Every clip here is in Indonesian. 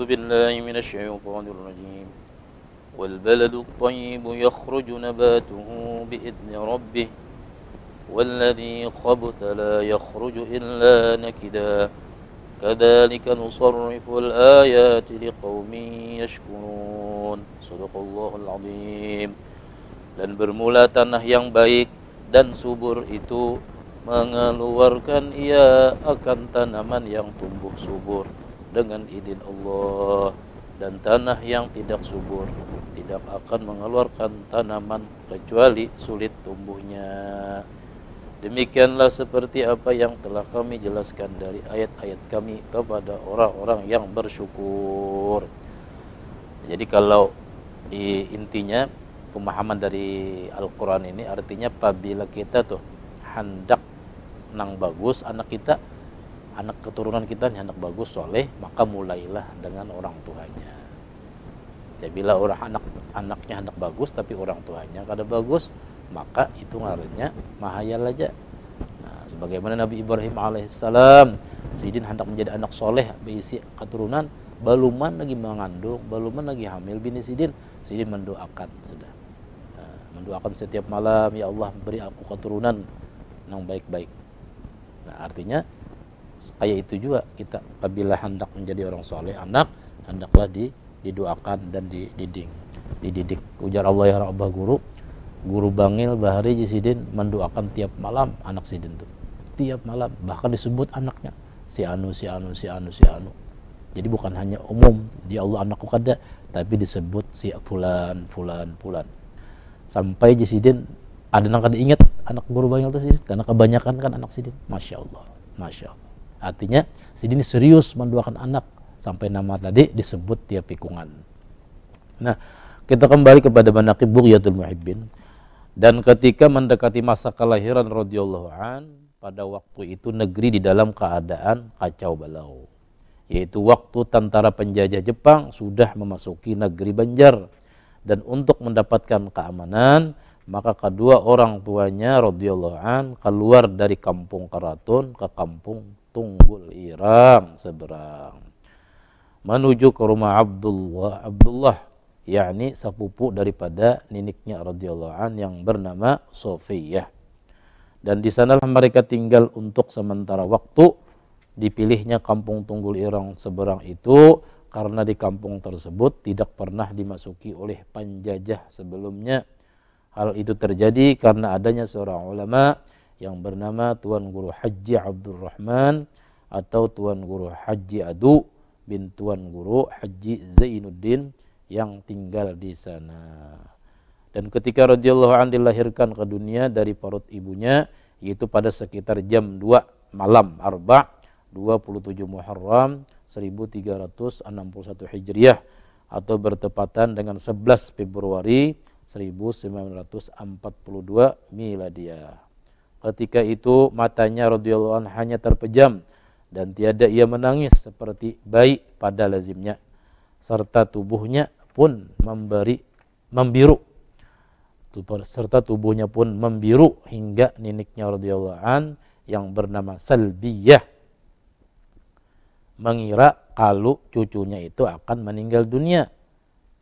أعوذ بالله من الشيطان الرجيم والبلد الطيب يخرج نباته بإذن ربه والذي خبث لا يخرج إلا نكدا كذلك نصرف الآيات لقوم يشكرون صدق الله العظيم dan bermula tanah yang baik dan subur itu mengeluarkan ia akan tanaman yang tumbuh subur dengan izin Allah dan tanah yang tidak subur tidak akan mengeluarkan tanaman kecuali sulit tumbuhnya demikianlah seperti apa yang telah kami jelaskan dari ayat-ayat kami kepada orang-orang yang bersyukur jadi kalau intinya pemahaman dari Al-Quran ini artinya apabila kita tuh hendak nang bagus anak kita anak keturunan kita ini anak bagus soleh maka mulailah dengan orang tuanya ya bila orang anak anaknya anak bagus tapi orang tuanya kada bagus maka itu ngarinya mahayal aja nah sebagaimana Nabi Ibrahim alaihissalam sidin hendak menjadi anak soleh berisi keturunan baluman lagi mengandung baluman lagi hamil bini sidin sidin mendoakan sudah nah, mendoakan setiap malam ya Allah beri aku keturunan yang baik-baik nah artinya Kayak itu juga kita apabila hendak menjadi orang soleh, anak hendaklah di, didoakan dan dididik. Dididik. Ujar Allah ya Rabbah guru, guru bangil bahari jisidin mendoakan tiap malam anak sidin tuh. Tiap malam bahkan disebut anaknya si anu si anu si anu si anu. Jadi bukan hanya umum di Allah anakku kada, tapi disebut si fulan fulan fulan. Sampai jisidin ada yang kada ingat anak guru bangil tuh sih karena kebanyakan kan anak sidin. Masya Allah, masya Allah. Artinya sini serius menduakan anak sampai nama tadi disebut tiap pikungan. Nah, kita kembali kepada Manaqib Bughyatul Muhibbin dan ketika mendekati masa kelahiran radhiyallahu an pada waktu itu negeri di dalam keadaan kacau balau yaitu waktu tentara penjajah Jepang sudah memasuki negeri Banjar dan untuk mendapatkan keamanan maka kedua orang tuanya radhiyallahu an keluar dari kampung Keraton ke kampung Tunggul Iram seberang menuju ke rumah Abdullah Abdullah yakni sepupu daripada niniknya radhiyallahu an yang bernama Sofiyah dan di sanalah mereka tinggal untuk sementara waktu dipilihnya kampung Tunggul Irang seberang itu karena di kampung tersebut tidak pernah dimasuki oleh penjajah sebelumnya Hal itu terjadi karena adanya seorang ulama yang bernama Tuan Guru Haji Abdul Rahman atau Tuan Guru Haji Adu bin Tuan Guru Haji Zainuddin yang tinggal di sana. Dan ketika radhiyallahu an dilahirkan ke dunia dari perut ibunya yaitu pada sekitar jam 2 malam Arba 27 Muharram 1361 Hijriah atau bertepatan dengan 11 Februari 1942 miladia. Ketika itu matanya radhiyallahu anhu hanya terpejam dan tiada ia menangis seperti bayi pada lazimnya serta tubuhnya pun memberi membiru serta tubuhnya pun membiru hingga niniknya radhiyallahu an yang bernama Salbiyah mengira kalau cucunya itu akan meninggal dunia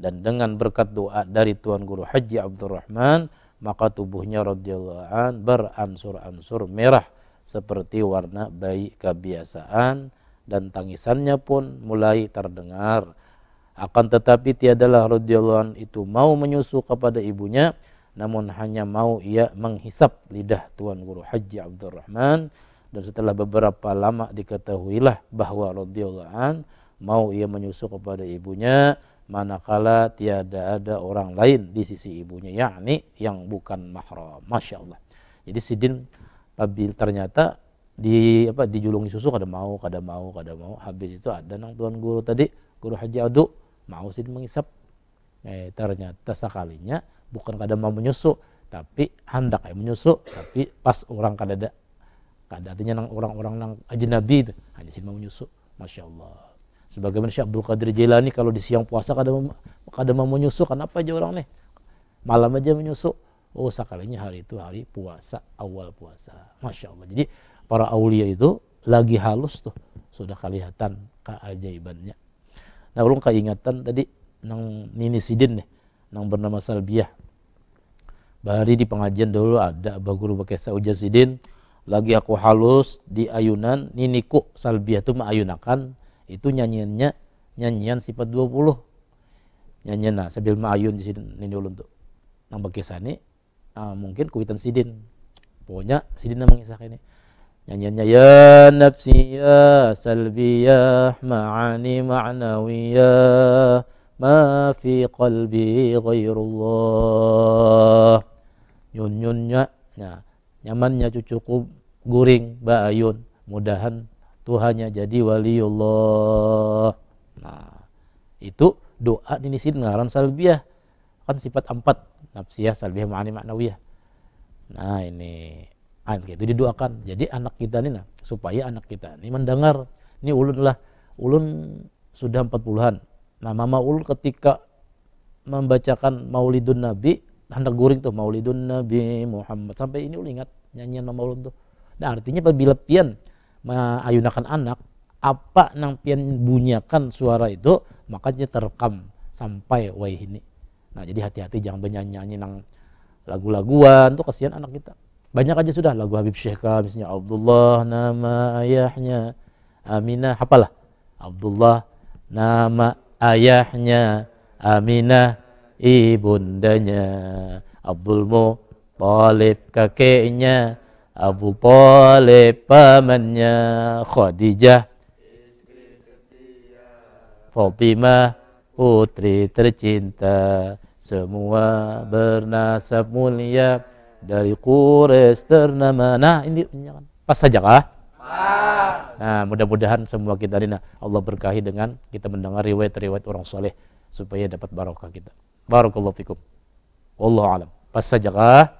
dan dengan berkat doa dari Tuan Guru Haji Abdurrahman maka tubuhnya radhiyallahu beransur-ansur merah seperti warna bayi kebiasaan dan tangisannya pun mulai terdengar akan tetapi tiadalah radhiyallahu itu mau menyusu kepada ibunya namun hanya mau ia menghisap lidah Tuan Guru Haji Abdurrahman dan setelah beberapa lama diketahuilah bahwa radhiyallahu mau ia menyusu kepada ibunya manakala tiada ada orang lain di sisi ibunya yakni yang bukan mahram masya Allah jadi sidin apabila ternyata di apa dijulungi susu kada mau kada mau kada mau habis itu ada nang tuan guru tadi guru haji adu mau sidin mengisap eh, ternyata sekalinya bukan kada mau menyusu tapi hendak ya menyusu tapi pas orang kada ada kada adanya nang orang-orang nang ajnabi itu hanya sidin mau menyusu masya Allah Sebagaimana Syekh Abdul Qadir Jailani kalau di siang puasa kadang kadang mau menyusuk kenapa aja orang nih? Malam aja menyusuk. Oh sekalinya hari itu hari puasa, awal puasa. Masya Allah. Jadi para aulia itu lagi halus tuh. Sudah kelihatan keajaibannya. Nah ulung keingatan tadi nang Nini Sidin nih. Nang bernama Salbiah. Bahari di pengajian dulu ada Abah Guru Bekesa Ujasidin. Lagi aku halus di ayunan Niniku Salbiah itu ma'ayunakan itu nyanyiannya nyanyian sifat 20. Nyanyian nah sebil ma'ayun di sini ini ulun tuh. Nang bekisane uh, ah, mungkin kuitan sidin. Pokoknya sidin nang mengisah ini. Nyanyiannya ya nafsi ya salbi ya ma'ani ma'nawiyah ma fi qalbi ghairullah nyun nyunnya nah nyamannya cucuku guring ba'ayun mudahan hanya jadi waliullah. Nah, itu doa di sini ngaran salbiah. Kan sifat empat, nafsiyah, salbiah, ma'ani, maknawiyah. Nah, ini anak ah, itu didoakan. Jadi anak kita ini nah, supaya anak kita ini mendengar. Ini ulun lah, ulun sudah empat puluhan. Nah, mama ulun ketika membacakan Maulidun Nabi, hendak guring tuh Maulidun Nabi Muhammad. Sampai ini ulun ingat nyanyian mama ulun tuh. Nah, artinya apabila pian ayunakan anak apa nang pian bunyakan suara itu makanya terekam sampai wai ini nah jadi hati-hati jangan bernyanyi nyanyi nang lagu-laguan tuh kasihan anak kita banyak aja sudah lagu Habib Syekh misalnya Abdullah nama ayahnya Aminah apalah Abdullah nama ayahnya Aminah ibundanya Abdul Talib kakeknya Abu Talib pamannya Khadijah Fatimah putri tercinta semua bernasab mulia dari Quraisy ternama nah ini pas saja kah pas nah mudah-mudahan semua kita ini nah, Allah berkahi dengan kita mendengar riwayat-riwayat orang soleh supaya dapat barokah kita barakallahu fikum wallahu alam pas saja kah